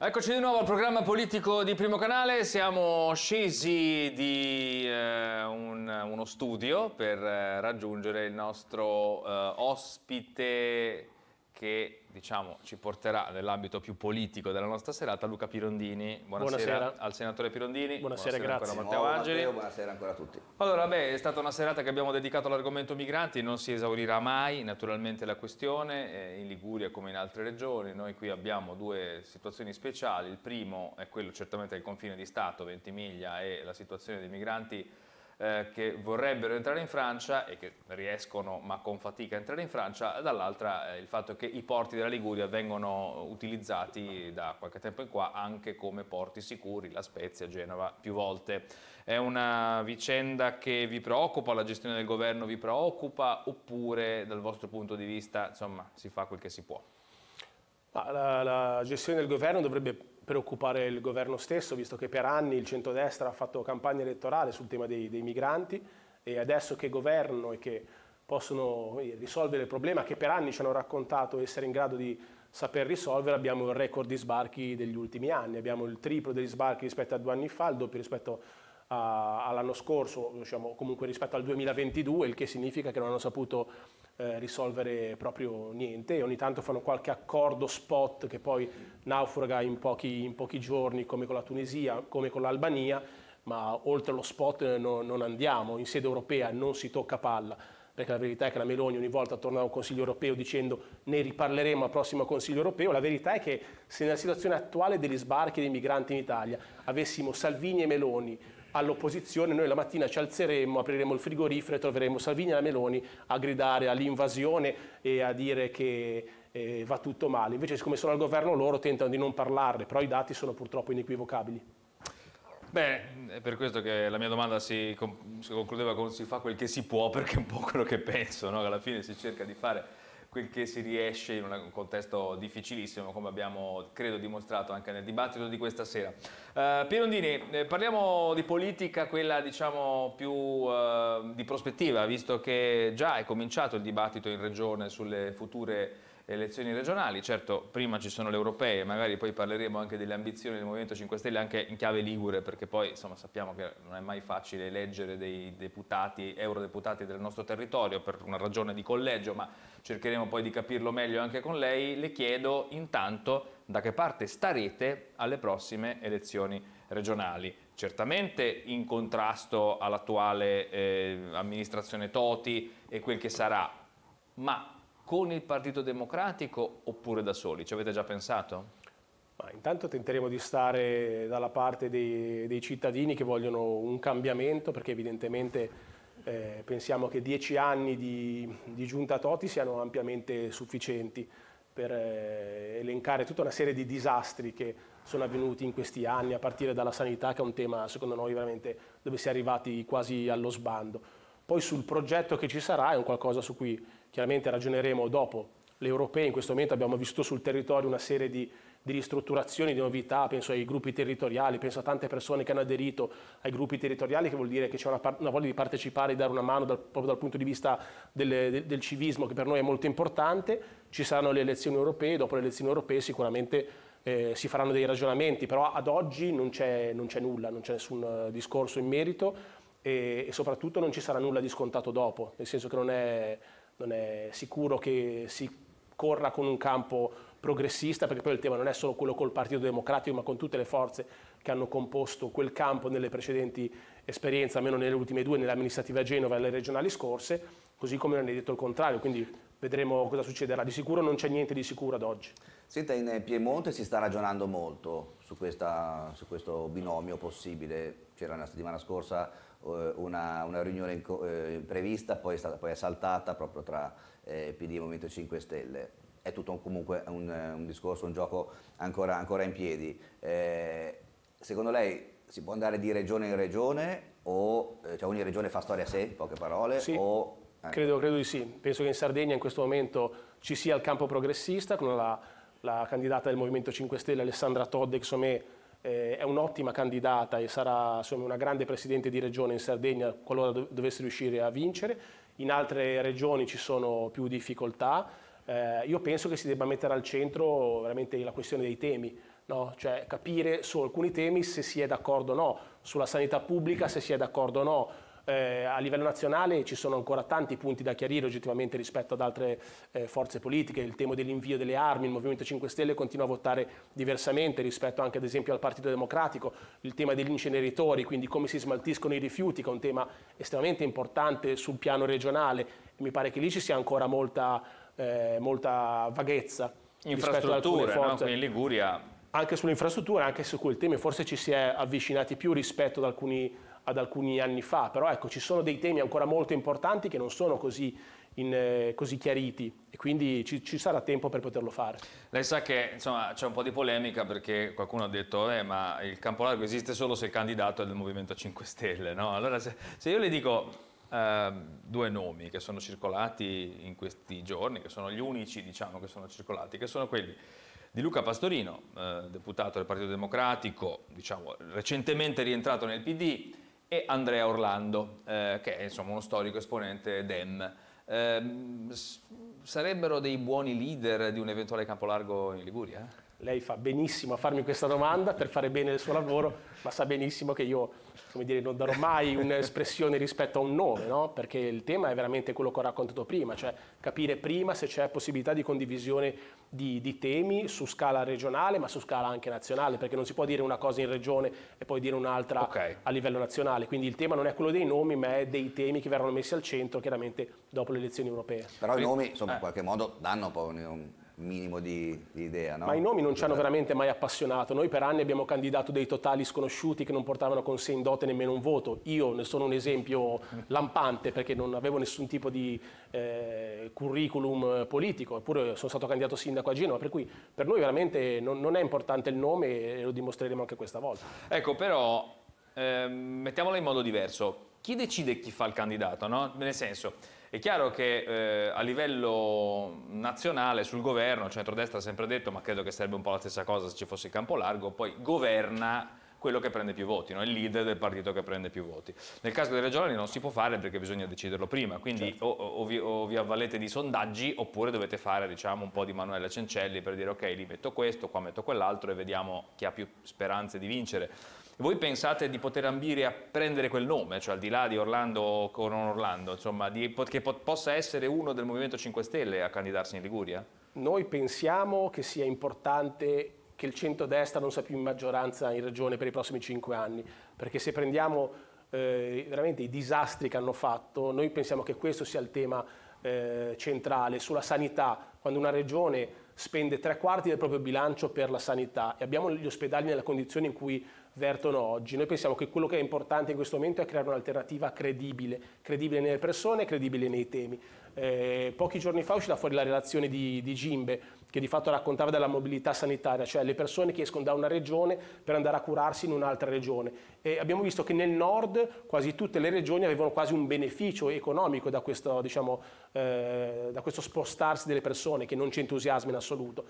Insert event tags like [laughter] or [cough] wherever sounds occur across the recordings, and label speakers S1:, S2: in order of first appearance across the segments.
S1: Eccoci di nuovo al programma politico di Primo Canale, siamo scesi di eh, un, uno studio per eh, raggiungere il nostro eh, ospite che diciamo, ci porterà nell'ambito più politico della nostra serata Luca Pirondini. Buonasera, buonasera. al senatore Pirondini. Buonasera, buonasera grazie. Matteo no, Angeli. Matteo, buonasera ancora a tutti. Allora, beh, è stata una serata che abbiamo dedicato all'argomento migranti, non si esaurirà mai naturalmente la questione, eh, in Liguria come in altre regioni, noi qui abbiamo due situazioni speciali, il primo è quello certamente del confine di Stato, Ventimiglia e la situazione dei migranti eh, che vorrebbero entrare in Francia e che riescono ma con fatica a entrare in Francia, dall'altra eh, il fatto che i porti della Liguria vengono utilizzati da qualche tempo in qua anche come porti sicuri, La Spezia, Genova, più volte. È una vicenda che vi preoccupa, la gestione del governo vi preoccupa oppure dal vostro punto di vista insomma, si fa quel che si può?
S2: La, la gestione del governo dovrebbe preoccupare il governo stesso, visto che per anni il centrodestra ha fatto campagna elettorale sul tema dei, dei migranti e adesso che governo e che possono risolvere il problema che per anni ci hanno raccontato essere in grado di saper risolvere, abbiamo il record di sbarchi degli ultimi anni, abbiamo il triplo degli sbarchi rispetto a due anni fa, il doppio rispetto a all'anno scorso, diciamo, comunque rispetto al 2022, il che significa che non hanno saputo eh, risolvere proprio niente e ogni tanto fanno qualche accordo spot che poi naufraga in pochi, in pochi giorni, come con la Tunisia, come con l'Albania, ma oltre lo spot eh, no, non andiamo, in sede europea non si tocca palla perché la verità è che la Meloni ogni volta torna al Consiglio europeo dicendo ne riparleremo al prossimo Consiglio europeo, la verità è che se nella situazione attuale degli sbarchi dei migranti in Italia avessimo Salvini e Meloni, all'opposizione, noi la mattina ci alzeremo, apriremo il frigorifero e troveremo Salvini e la Meloni a gridare all'invasione e a dire che eh, va tutto male. Invece siccome sono al governo loro tentano di non parlarne, però i dati sono purtroppo inequivocabili.
S1: Beh, è per questo che la mia domanda si, concludeva con si fa quel che si può, perché è un po' quello che penso, no? alla fine si cerca di fare quel che si riesce in un contesto difficilissimo come abbiamo credo dimostrato anche nel dibattito di questa sera. Uh, eh, Pierondini, eh, parliamo di politica, quella diciamo più uh, di prospettiva, visto che già è cominciato il dibattito in Regione sulle future le elezioni regionali, certo prima ci sono le europee, magari poi parleremo anche delle ambizioni del Movimento 5 Stelle anche in chiave ligure, perché poi insomma, sappiamo che non è mai facile eleggere dei deputati, eurodeputati del nostro territorio per una ragione di collegio, ma cercheremo poi di capirlo meglio anche con lei, le chiedo intanto da che parte starete alle prossime elezioni regionali. Certamente in contrasto all'attuale eh, amministrazione Toti e quel che sarà, ma con il Partito Democratico oppure da soli? Ci avete già pensato?
S2: Ma intanto tenteremo di stare dalla parte dei, dei, cittadini che vogliono un cambiamento perché evidentemente eh, pensiamo che dieci anni di, di giunta Toti siano ampiamente sufficienti per eh, elencare tutta una serie di disastri che sono avvenuti in questi anni a partire dalla sanità che è un tema secondo noi veramente dove si è arrivati quasi allo sbando. Poi sul progetto che ci sarà è un qualcosa su cui Chiaramente ragioneremo dopo le europee, in questo momento abbiamo visto sul territorio una serie di, di ristrutturazioni, di novità, penso ai gruppi territoriali, penso a tante persone che hanno aderito ai gruppi territoriali, che vuol dire che c'è una, una voglia di partecipare, di dare una mano dal, proprio dal punto di vista delle, del, del civismo, che per noi è molto importante. Ci saranno le elezioni europee, dopo le elezioni europee sicuramente eh, si faranno dei ragionamenti, però ad oggi non c'è, nulla, non c'è nessun eh, discorso in merito e, e, soprattutto non ci sarà nulla di scontato dopo, nel senso che non è, non è sicuro che si corra con un campo progressista, perché poi il tema non è solo quello col Partito Democratico, ma con tutte le forze che hanno composto quel campo nelle precedenti esperienze, almeno nelle ultime due, nell'amministrativa Genova e nelle regionali scorse, così come non è detto il contrario. Quindi vedremo cosa succederà. Di sicuro non c'è niente di sicuro ad oggi.
S3: Senta, in eh, Piemonte si sta ragionando molto su, questa, su questo binomio possibile. C'era la settimana scorsa eh, una, una, riunione in, eh, prevista, poi è, stata, poi è, saltata proprio tra eh, PD e Movimento 5 Stelle. È tutto comunque un, eh, un, discorso, un gioco ancora, ancora in piedi. Eh, secondo lei si può andare di regione in regione o cioè ogni regione fa storia a sé, in poche parole, sì. o Ecco. Credo,
S2: credo, di sì. Penso che in Sardegna in questo momento ci sia il campo progressista con la, la candidata del Movimento 5 Stelle Alessandra Todde, che secondo me eh, è un'ottima candidata e sarà insomma, una grande presidente di regione in Sardegna qualora dov dovesse riuscire a vincere. In altre regioni ci sono più difficoltà. Eh, io penso che si debba mettere al centro veramente la questione dei temi. No? Cioè, capire su alcuni temi se si è d'accordo o no, sulla sanità pubblica se si è d'accordo o no, eh, a livello nazionale ci sono ancora tanti punti da chiarire oggettivamente rispetto ad altre eh, forze politiche, il tema dell'invio delle armi, il Movimento 5 Stelle continua a votare diversamente rispetto anche ad esempio al Partito Democratico, il tema degli inceneritori, quindi come si smaltiscono i rifiuti, che è un tema estremamente importante sul piano regionale, mi pare che lì ci sia ancora molta, eh, molta vaghezza. Infrastrutture, no? Qui in
S1: Liguria
S2: anche sull'infrastruttura, anche su quel tema, forse ci si è avvicinati più rispetto ad alcuni ad alcuni anni fa, però ecco, ci sono dei temi ancora molto importanti che non sono così, in, eh, così chiariti e quindi ci, ci, sarà tempo per poterlo fare.
S1: Lei sa che c'è un po' di polemica perché qualcuno ha detto eh, ma il campo largo esiste solo se il candidato è del Movimento 5 Stelle, no? Allora se, se io le dico Uh, due nomi che sono circolati in questi giorni, che sono gli unici diciamo, che sono circolati, che sono quelli di Luca Pastorino, uh, deputato del Partito Democratico, diciamo, recentemente rientrato nel PD, e Andrea Orlando, eh, che è insomma, uno storico esponente DEM. Eh, sarebbero dei buoni leader di un eventuale capolargo in Liguria?
S2: Lei fa benissimo a farmi questa domanda per fare bene il suo lavoro, ma sa benissimo che io come dire, non darò mai un'espressione rispetto a un nome, no? perché il tema è veramente quello che ho raccontato prima, cioè capire prima se c'è possibilità di condivisione di, di, temi su scala regionale ma su scala anche nazionale, perché non si può dire una cosa in regione e poi dire un'altra okay. a livello nazionale, quindi il tema non è quello dei nomi ma è dei temi che verranno messi al centro chiaramente dopo le elezioni europee. Però quindi, i
S3: nomi insomma, eh. in qualche modo danno poi un minimo di, di idea. No? Ma i nomi non ci hanno
S2: veramente mai appassionato. Noi per anni abbiamo candidato dei totali sconosciuti che non portavano con sé in dote nemmeno un voto. Io ne sono un esempio lampante perché non avevo nessun tipo di eh, curriculum politico, eppure sono stato candidato sindaco a Genova, per cui per noi veramente non, non è importante il nome e lo dimostreremo anche questa volta.
S1: Ecco, però eh, mettiamola in modo diverso chi decide chi fa il candidato, no? Nel senso, è chiaro che eh, a livello nazionale sul governo, il centrodestra ha sempre detto, ma credo che sarebbe un po' la stessa cosa se ci fosse il campo largo, poi governa quello che prende più voti, no? il leader del partito che prende più voti. Nel caso dei regionali non si può fare perché bisogna deciderlo prima, quindi certo. o, o, vi, o, vi, avvalete di sondaggi oppure dovete fare diciamo, un po' di Manuela Cencelli per dire ok, lì metto questo, qua metto quell'altro e vediamo chi ha più speranze di vincere voi pensate di poter ambire a prendere quel nome, cioè al di là di Orlando o non Orlando, insomma, di, che po- possa essere uno del Movimento 5 Stelle a candidarsi in Liguria?
S2: Noi pensiamo che sia importante che il centrodestra non sia più in maggioranza in regione per i prossimi cinque anni, perché se prendiamo eh, veramente i disastri che hanno fatto, noi pensiamo che questo sia il tema eh, centrale sulla sanità, quando una regione spende tre quarti del proprio bilancio per la sanità e abbiamo gli ospedali nella condizione in cui vertono oggi. Noi pensiamo che quello che è importante in questo momento è creare un'alternativa credibile, credibile nelle persone e credibile nei temi. Eh, pochi giorni fa è uscita fuori la relazione di, di Gimbe, che di fatto raccontava della mobilità sanitaria, cioè le persone che escono da una regione per andare a curarsi in un'altra regione. E abbiamo visto che nel nord quasi tutte le regioni avevano quasi un beneficio economico da questo, diciamo, eh, da questo spostarsi delle persone, che non ci entusiasma in assoluto.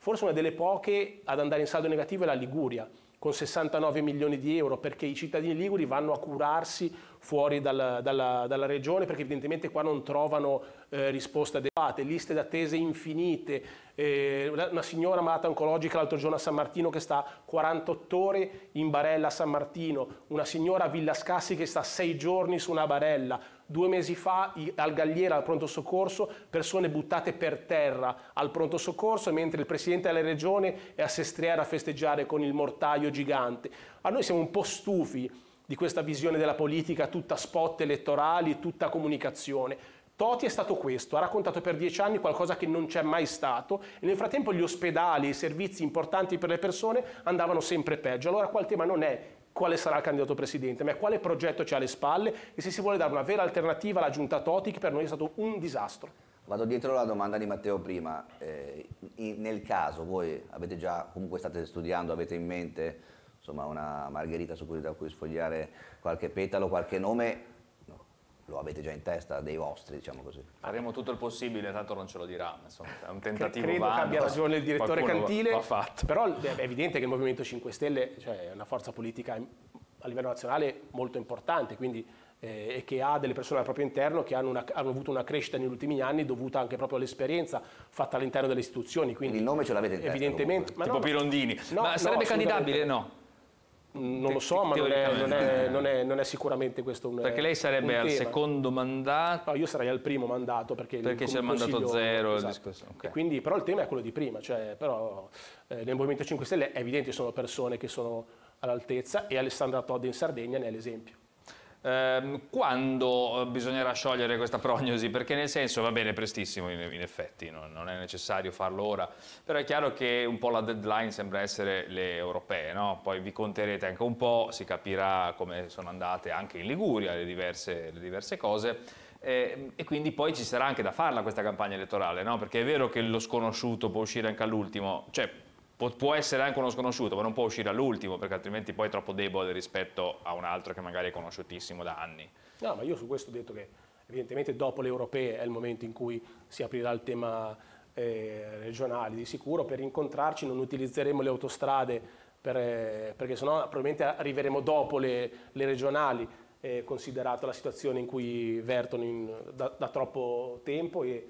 S2: Forse una delle poche ad andare in saldo negativo è la Liguria con 69 milioni di euro perché i cittadini liguri vanno a curarsi fuori dal, dalla, dalla, regione perché evidentemente qua non trovano eh, risposte adeguate, liste d'attese infinite, eh, una signora malata oncologica l'altro giorno a San Martino che sta 48 ore in barella a San Martino, una signora a Villa Scassi che sta 6 giorni su una barella, due mesi fa al Galliera al pronto soccorso persone buttate per terra al pronto soccorso mentre il Presidente della Regione è a Sestriera a festeggiare con il mortaio gigante. A noi siamo un po' stufi di questa visione della politica tutta spot elettorali, tutta comunicazione. Toti è stato questo, ha raccontato per dieci anni qualcosa che non c'è mai stato e nel frattempo gli ospedali e i servizi importanti per le persone andavano sempre peggio. Allora qua il tema non è quale sarà il candidato presidente, ma quale progetto c'è alle spalle e se si vuole dare una vera alternativa alla giunta Toti che per noi è stato un disastro. Vado dietro alla domanda
S3: di Matteo prima, eh, in, nel caso voi avete già, comunque state studiando, avete in mente insomma, una margherita su cui, da cui sfogliare qualche petalo, qualche nome, lo avete già in testa dei vostri, diciamo così.
S1: Faremo tutto il possibile, tanto non ce lo dirà, insomma, è un tentativo Credo vano. che abbia ragione il direttore Qualcuno Cantile, va, va
S2: però è evidente che il Movimento 5 Stelle cioè, è una forza politica a livello nazionale molto importante, quindi eh, e che ha delle persone al proprio interno che hanno, una, hanno, avuto una crescita negli ultimi anni dovuta anche proprio all'esperienza fatta all'interno delle istituzioni. Quindi, quindi il nome ce l'avete in testa, Evidentemente. Testa, tipo no, Pirondini. No, ma sarebbe no, candidabile? No. Non lo so, ma non è, non, è, non, è, non è, sicuramente questo un Perché lei sarebbe al secondo mandato? No, io sarei al primo mandato perché... Perché c'è il mandato zero. Esatto. Il okay. quindi, però il tema è quello di prima, cioè, però eh, nel Movimento 5 Stelle è evidente che sono persone che sono all'altezza e Alessandra Todd in Sardegna ne è l'esempio. Ehm,
S1: quando eh, bisognerà sciogliere questa prognosi? Perché nel senso, va bene, prestissimo in, in effetti, no? non è necessario farlo ora, però è chiaro che un po' la deadline sembra essere le europee, no? poi vi conterete anche un po', si capirà come sono andate anche in Liguria le diverse, le diverse cose. Eh, e quindi poi ci sarà anche da farla questa campagna elettorale, no? perché è vero che lo sconosciuto può uscire anche all'ultimo, cioè può essere anche uno sconosciuto, ma non può uscire all'ultimo, perché altrimenti poi è troppo debole rispetto a un altro che magari è conosciutissimo da anni.
S2: No, ma io su questo ho detto che evidentemente dopo le europee è il momento in cui si aprirà il tema eh, regionale, di sicuro per incontrarci non utilizzeremo le autostrade, per, eh, perché sennò probabilmente arriveremo dopo le, le regionali, eh, considerata la situazione in cui vertono in, da, da troppo tempo. E,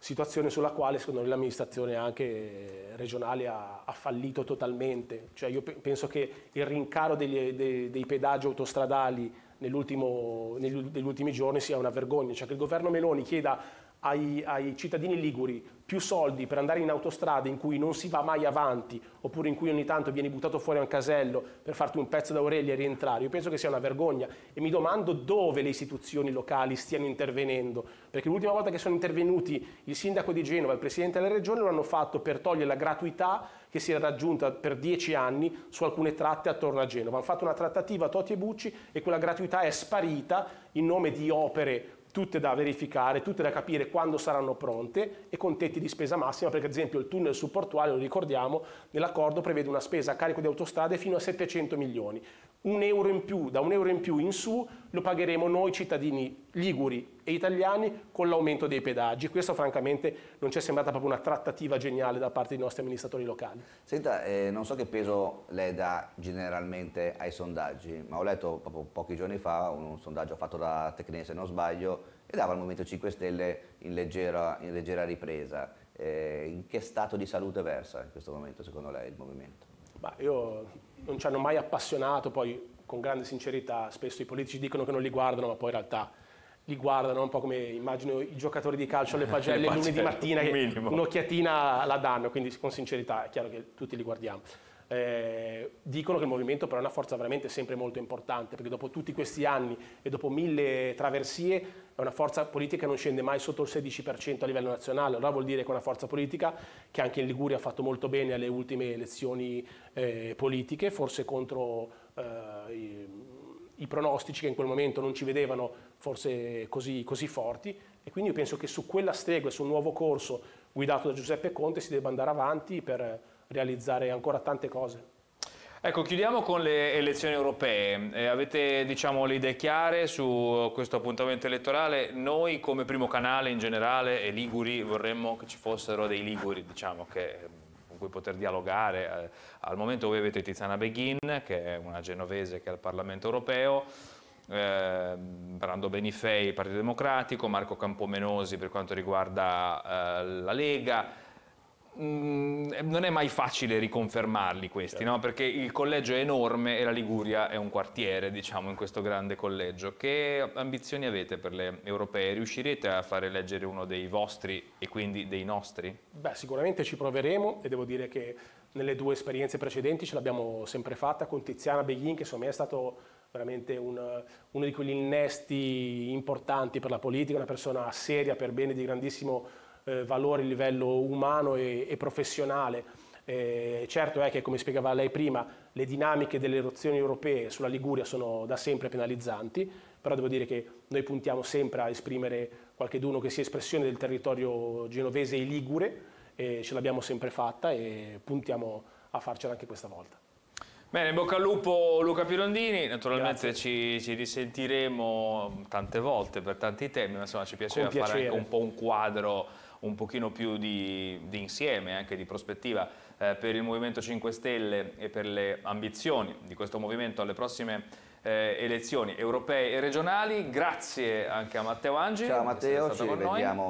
S2: situazione sulla quale secondo me l'amministrazione anche regionale ha, ha fallito totalmente. Cioè io pe penso che il rincaro degli, dei, dei, pedaggi autostradali negli, negli ultimi giorni sia una vergogna, cioè che il governo Meloni chieda ai, ai, cittadini liguri più soldi per andare in autostrade in cui non si va mai avanti oppure in cui ogni tanto vieni buttato fuori a un casello per farti un pezzo da d'Aurelia e rientrare, io penso che sia una vergogna e mi domando dove le istituzioni locali stiano intervenendo, perché l'ultima volta che sono intervenuti il sindaco di Genova e il presidente della regione lo hanno fatto per togliere la gratuità che si era raggiunta per dieci anni su alcune tratte attorno a Genova. Hanno fatto una trattativa a Totti e Bucci e quella gratuità è sparita in nome di opere tutte da verificare, tutte da capire quando saranno pronte e con tetti di spesa massima, perché ad esempio il tunnel su Portuale, lo ricordiamo, nell'accordo prevede una spesa a carico di autostrade fino a 700 milioni un euro in più, da un euro in più in su, lo pagheremo noi cittadini liguri e italiani con l'aumento dei pedaggi. Questo francamente non ci è sembrata proprio una trattativa geniale da parte dei nostri amministratori locali. Senta, eh, non so che peso
S3: lei dà generalmente ai sondaggi, ma ho letto proprio pochi giorni fa un, un sondaggio fatto da Tecne, se non sbaglio, e dava al Movimento 5 Stelle in leggera, in leggera ripresa. Eh, in che stato di salute versa in questo momento secondo lei il Movimento?
S2: Ma io non ci hanno mai appassionato, poi con grande sincerità spesso i politici dicono che non li guardano, ma poi in realtà li guardano, un po' come immagino i giocatori di calcio alle [laughs] pagelle lunedì mattina, che un'occhiatina la danno, quindi con sincerità è chiaro che tutti li guardiamo eh, dicono che il movimento però è una forza veramente sempre molto importante, perché dopo tutti questi anni e dopo mille traversie è una forza politica che non scende mai sotto il 16% a livello nazionale, allora vuol dire che è una forza politica che anche in Liguria ha fatto molto bene alle ultime elezioni eh, politiche, forse contro eh, i, i, pronostici che in quel momento non ci vedevano forse così, così forti e quindi io penso che su quella stregua, su un nuovo corso guidato da Giuseppe Conte si debba andare avanti per realizzare ancora tante cose.
S1: Ecco, chiudiamo con le elezioni europee. Eh, avete diciamo, le idee chiare su questo appuntamento elettorale? Noi come primo canale in generale e Liguri vorremmo che ci fossero dei Liguri diciamo, che, con cui poter dialogare. Eh, al momento voi avete Tiziana Beghin, che è una genovese che è al Parlamento europeo, eh, Brando Benifei, Partito Democratico, Marco Campomenosi per quanto riguarda eh, la Lega, Mm, eh, non è mai facile riconfermarli questi, certo. no? perché il collegio è enorme e la Liguria è un quartiere, diciamo, in questo grande collegio. Che ambizioni avete per le europee? Riuscirete a fare eleggere uno dei vostri e quindi dei nostri?
S2: Beh, sicuramente ci proveremo e devo dire che nelle due esperienze precedenti ce l'abbiamo sempre fatta con Tiziana Beghin, che secondo me è stato veramente un, uno di quegli innesti importanti per la politica, una persona seria, per bene, di grandissimo eh, valori a livello umano e, e professionale. Eh, certo è che, come spiegava lei prima, le dinamiche delle eruzioni europee sulla Liguria sono da sempre penalizzanti, però devo dire che noi puntiamo sempre a esprimere qualcheduno che sia espressione del territorio genovese e ligure, e ce l'abbiamo sempre fatta e puntiamo a farcela anche questa volta.
S1: Bene, in bocca al lupo Luca Pirondini, naturalmente ci, ci, risentiremo tante volte per tanti temi, ma insomma ci piaceva fare anche un po' un quadro un pochino più di, di insieme, anche di prospettiva eh, per il Movimento 5 Stelle e per le ambizioni di questo movimento alle prossime eh, elezioni europee e regionali. Grazie anche a Matteo Angi. Ciao Matteo, ci vediamo.